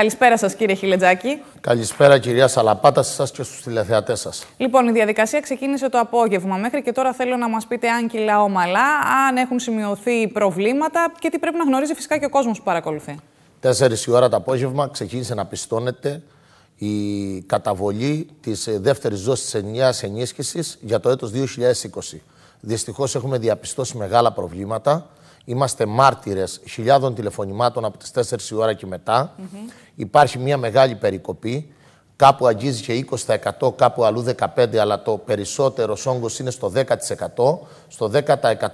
Καλησπέρα σας, κύριε Χιλετζάκη. Καλησπέρα, κυρία Σαλαπάτα, σε και στους τηλεθεατές σας. Λοιπόν, η διαδικασία ξεκίνησε το απόγευμα. Μέχρι και τώρα θέλω να μας πείτε αν κυλά ομαλά, αν έχουν σημειωθεί προβλήματα και τι πρέπει να γνωρίζει φυσικά και ο κόσμος που παρακολουθεί. Τέσσερις η ώρα το απόγευμα ξεκίνησε να πιστώνεται η καταβολή της δεύτερης δόσης της ενιαίας ενίσχυσης για το έτος 2020. Δυστυχώς έχουμε διαπιστώσει μεγάλα προβλήματα. Είμαστε μάρτυρες χιλιάδων τηλεφωνημάτων από τις 4 η ώρα και μετα Υπάρχει μια μεγάλη περικοπή. Κάπου αγγίζει και 20%, κάπου αλλού 15%, αλλά το περισσότερο όγκο είναι στο 10%. Στο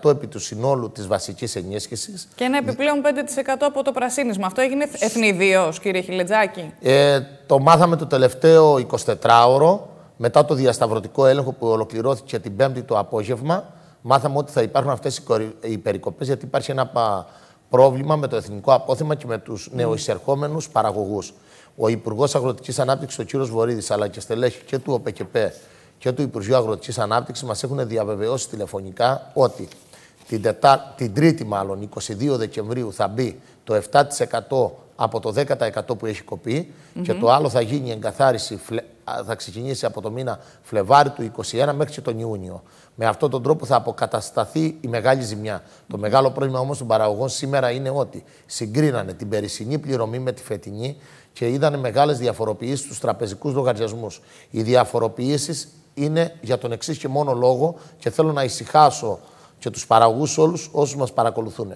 10% επί του συνόλου της βασικής ενίσχυσης. Και ένα επιπλέον 5% από το πρασίνισμα. Αυτό έγινε εθνιδίω, κύριε Χιλετζάκη. Ε, το μάθαμε το τελευταίο 24ωρο, μετά το διασταυρωτικό έλεγχο που ολοκληρώθηκε την Πέμπτη το απόγευμα μάθαμε ότι θα υπάρχουν αυτές οι περικοπές, γιατί υπάρχει ένα πρόβλημα με το εθνικό απόθεμα και με τους mm. νεοεισερχόμενους παραγωγούς. Ο Υπουργός Αγροτικής Ανάπτυξης, ο κ. Βορύδης, αλλά και στελέχη και του ΟΠΕΚΕΠΕ και του Υπουργείου Αγροτικής Ανάπτυξης μας έχουν διαβεβαιώσει τηλεφωνικά ότι την, τετά, την Τρίτη μάλλον, 22 Δεκεμβρίου, θα μπει το 7% από το 10% που έχει και το άλλο θα γίνει εγκαθάριση, θα ξεκινήσει από το μήνα Φλεβάρι του 2021 μέχρι και τον Ιούνιο. Με αυτόν τον τρόπο θα αποκατασταθεί η μεγάλη Το μεγάλο πρόβλημα όμως των παραγωγών σήμερα είναι ότι συγκρίνανε την περισσινή πληρωμή με τη φετινή και είδανε μεγάλες διαφοροποιήσεις στους τραπεζικούς λογαριασμούς. Οι διαφοροποιήσεις είναι για τον εξής και μόνο λόγο και θέλω να ησυχάσω και τους παραγωγούς όλους όσους μας παρακολουθούν.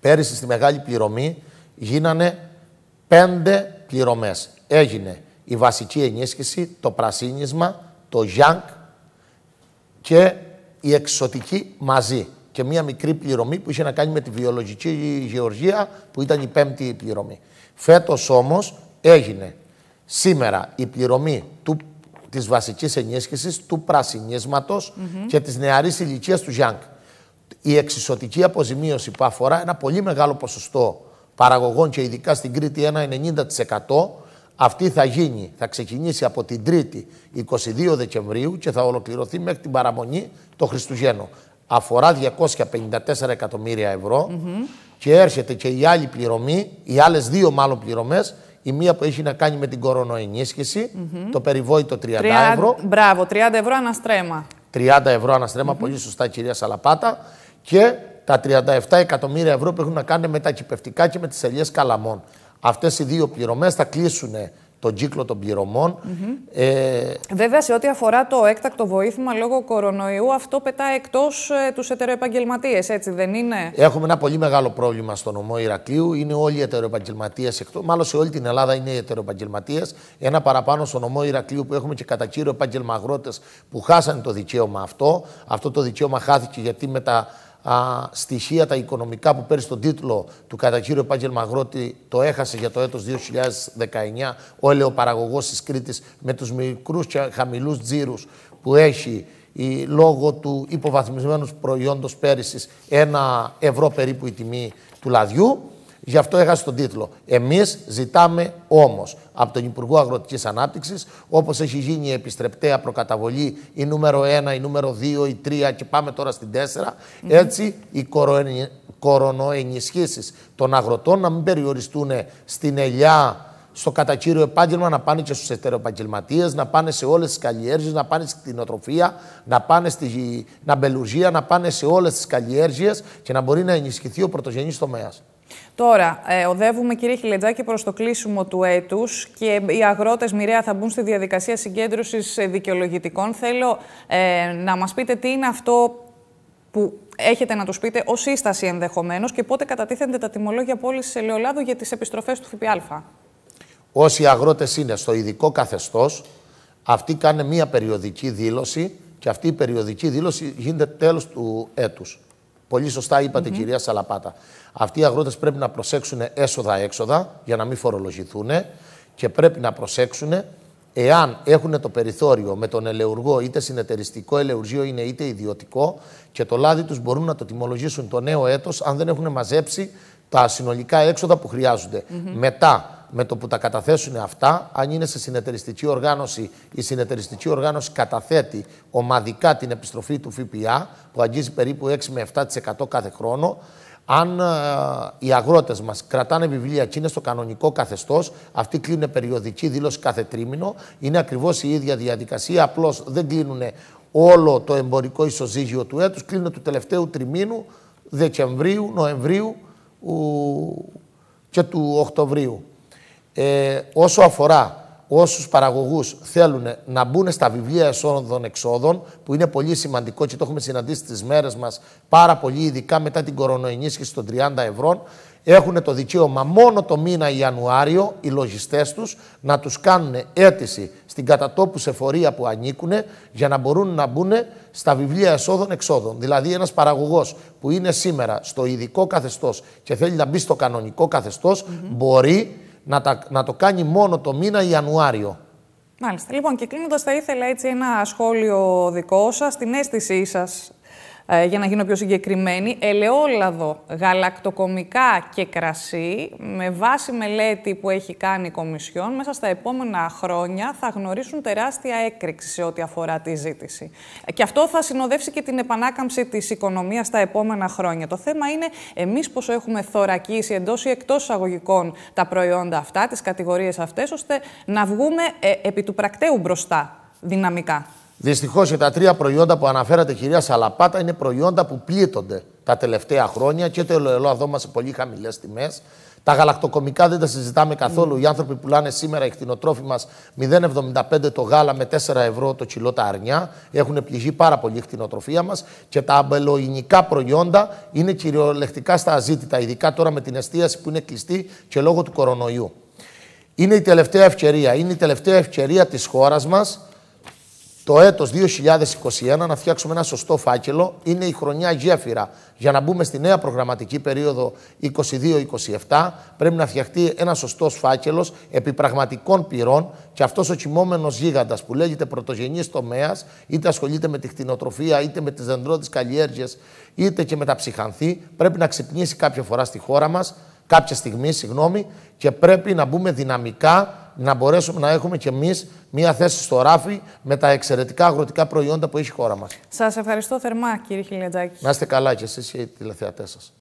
Πέρυσι στη μεγάλη πληρωμή γίνανε πέντε πληρωμές. Έγινε η βασική ενίσχυση, το πρασίνισμα, το γιάνκ και η εξωτική μαζί. Και μία μικρή πληρωμή που είχε να κάνει με τη βιολογική γεωργία που ήταν η πέμπτη πληρωμή. Φέτος όμως έγινε σήμερα η πληρωμή του της βασικής ενίσχυσης, του πρασινίσματος mm mm-hmm. και της νεαρής ηλικίας του Ζιάνκ. Η εξισωτική αποζημίωση που αφορά ένα πολύ μεγάλο ποσοστό παραγωγών και ειδικά στην Κρήτη ένα 90%, αυτή θα γίνει, θα ξεκινήσει από την Τρίτη 22 Δεκεμβρίου και θα ολοκληρωθεί μέχρι την παραμονή το Χριστουγέννο. Αφορά 254 εκατομμύρια και έρχεται και η άλλη πληρωμή, οι άλλες δύο μάλλον πληρωμές η μία που έχει να κάνει με την κορονοενίσχυση, mm-hmm. το περιβόητο 30, ευρώ. Μπράβο, 30 ευρώ αναστρέμα. 30 ευρώ αναστρέμα, πολύ σωστά κυρία Σαλαπάτα. Και τα 37 εκατομμύρια ευρώ που έχουν να κάνουν με τα κυπευτικά και με τις ελιές καλαμών. Αυτές οι δύο πληρωμές θα κλείσουν τον κύκλο των πληρωμων Ε... Βέβαια, σε ό,τι αφορά το έκτακτο βοήθημα λόγω κορονοϊού, αυτό πετά εκτός ε, τους ετεροεπαγγελματίες, έτσι δεν είναι. Έχουμε ένα πολύ μεγάλο πρόβλημα στο νομό Ηρακλείου. Είναι όλοι οι ετεροεπαγγελματίες Μάλλον σε όλη την Ελλάδα είναι οι ετεροεπαγγελματίες. Ένα παραπάνω στο νομό Ηρακλείου που έχουμε και κατά κύριο επαγγελμαγρότε που χάσανε το δικαίωμα αυτό. Αυτό το δικαίωμα χάθηκε γιατί με τα α, στοιχεία τα οικονομικά που πέρυσι τον τίτλο του κατά κύριο επάγγελμα Αγρότη το έχασε για το έτος 2019 ο ελαιοπαραγωγός της Κρήτης με τους μικρούς και χαμηλούς που έχει η, λόγω του υποβαθμισμένους προϊόντος πέρυσις ένα ευρώ περίπου η τιμή του λαδιού. Γι' αυτό έχασε τον τίτλο. Εμείς ζητάμε όμως από τον Υπουργό Αγροτικής Ανάπτυξης, όπως έχει γίνει η επιστρεπτέα προκαταβολή, η νούμερο 1, η νούμερο 2, η 3 και πάμε τώρα στην 4, mm-hmm. έτσι οι κορονοενισχύσεις των αγροτών να μην περιοριστούν στην ελιά, στο κατά κύριο επάγγελμα, να πάνε και στους ετεροεπαγγελματίες, να πάνε σε όλες τις καλλιέργειες, να πάνε στην κτηνοτροφία, να πάνε στην αμπελουργία, να πάνε σε όλες τις καλλιέργειες και να μπορεί να ενισχυθεί ο πρωτογενής τομέας. Τώρα, ε, οδεύουμε κύριε Χιλετζάκη προς το κλείσιμο του έτους και οι αγρότες μοιραία θα μπουν στη διαδικασία συγκέντρωσης ε, δικαιολογητικών. Θέλω ε, να μας πείτε τι είναι αυτό που έχετε να τους πείτε ως σύσταση ενδεχομένως και πότε κατατίθενται τα τιμολόγια πώληση ελαιολάδου για τις επιστροφές του ΦΠΑ. Όσοι αγρότες είναι στο ειδικό καθεστώς, αυτοί κάνουν μία περιοδική δήλωση και αυτή η περιοδική δήλωση γίνεται τέλος του έτους. Πολύ σωστά κυρία Σαλαπάτα. Αυτοί οι αγρότες πρέπει να προσέξουν έσοδα-έξοδα για να μην φορολογηθούν και πρέπει να προσέξουν εάν έχουν το περιθώριο με τον ελεουργό, είτε συνεταιριστικό ελεουργείο είναι είτε ιδιωτικό, και το λάδι τους μπορούν να το τιμολογήσουν το νέο έτος αν δεν έχουν μαζέψει τα συνολικά έξοδα που χρειαζονται Μετά με το που τα καταθέσουν αυτά, αν είναι σε συνεταιριστική οργάνωση, η συνεταιριστική οργάνωση καταθέτει ομαδικά την επιστροφή του ΦΠΑ, που αγγίζει περίπου 6 με 7% κάθε χρόνο, αν ε, οι αγρότες μας κρατάνε βιβλία και είναι στο κανονικό καθεστώς, αυτοί κλείνουν περιοδική δήλωση κάθε τρίμηνο, είναι ακριβώς η ίδια διαδικασία, Απλώς δεν κλείνουν όλο το εμπορικό ισοζύγιο του έτους, κλείνουν του τελευταίου τριμήνου, Δεκεμβρίου, Νοεμβρίου ο... και του Οκτωβρίου ε, όσο αφορά όσους παραγωγούς θέλουν να μπουν στα βιβλία εσόδων-εξόδων, που είναι πολύ σημαντικό και το έχουμε συναντήσει τις μέρες μας πάρα πολύ, ειδικά μετά την κορονοενίσχυση των 30 ευρώ, έχουν το δικαίωμα μόνο το μήνα Ιανουάριο οι λογιστές τους να τους κάνουν αίτηση στην κατατόπους εφορία που ανήκουν για να μπορούν να μπουν στα βιβλία εσόδων-εξόδων. Δηλαδή ένας παραγωγός που είναι σήμερα στο ειδικό καθεστώς και θέλει να μπει στο κανονικό μπορεί να, να το κάνει μόνο το μήνα Ιανουάριο. Μάλιστα. Λοιπόν, και κλείνοντας, θα ήθελα έτσι ένα σχόλιο δικό σας, την αίσθησή σας ε, για να γίνω πιο συγκεκριμένη, ελαιόλαδο, γαλακτοκομικά και κρασί, με βάση μελέτη που έχει κάνει η Κομισιόν, μέσα στα επόμενα χρόνια θα γνωρίσουν τεράστια έκρηξη σε ό,τι αφορά τη ζήτηση. Ε, και αυτό θα συνοδεύσει και την επανάκαμψη της οικονομίας στα επόμενα χρόνια. Το θέμα είναι εμείς πόσο έχουμε θωρακίσει εντός ή εκτός εισαγωγικών τα προϊόντα αυτά, τις κατηγορίες αυτές, ώστε να βγούμε ε, επί του πρακτέου μπροστά δυναμικά. Δυστυχώς και τα τρία προϊόντα που αναφέρατε, κυρία Σαλαπάτα, είναι προϊόντα που πλήττονται τα τελευταία χρόνια και το ελαιό εδώ σε πολύ χαμηλές τιμές. Τα γαλακτοκομικά δεν τα συζητάμε καθόλου. Οι άνθρωποι πουλάνε σήμερα οι κτηνοτρόφοι μας 0,75 το γάλα με 4 ευρώ το κιλό τα αρνιά. Έχουν πληγεί πάρα πολύ η κτηνοτροφία μας και τα αμπελοεινικά προϊόντα είναι κυριολεκτικά στα αζήτητα, ειδικά τώρα με την εστίαση που είναι κλειστή και λόγω του κορονοϊού. Είναι η τελευταία ευκαιρία. Είναι η τελευταία ευκαιρία της χώρας μας το έτος 2021 να φτιάξουμε ένα σωστό φάκελο. Είναι η χρονιά γέφυρα για να μπούμε στη νέα προγραμματική περίοδο 22-27. Πρέπει να φτιαχτεί ένας σωστός φάκελος επί πραγματικών πυρών και αυτός ο κοιμόμενος γίγαντας που λέγεται πρωτογενής τομέας, είτε ασχολείται με τη χτινοτροφία, είτε με τις δεντρώδεις καλλιέργειες, είτε και με τα ψυχανθή, πρέπει να ξυπνήσει κάποια φορά στη χώρα μας, κάποια στιγμή, συγγνώμη, και πρέπει να μπούμε δυναμικά να μπορέσουμε να έχουμε κι εμείς μία θέση στο ράφι με τα εξαιρετικά αγροτικά προϊόντα που έχει η χώρα μας. Σας ευχαριστώ θερμά, κύριε Χιλιατζάκη. Να είστε καλά κι εσεί και οι τηλεθεατές σας.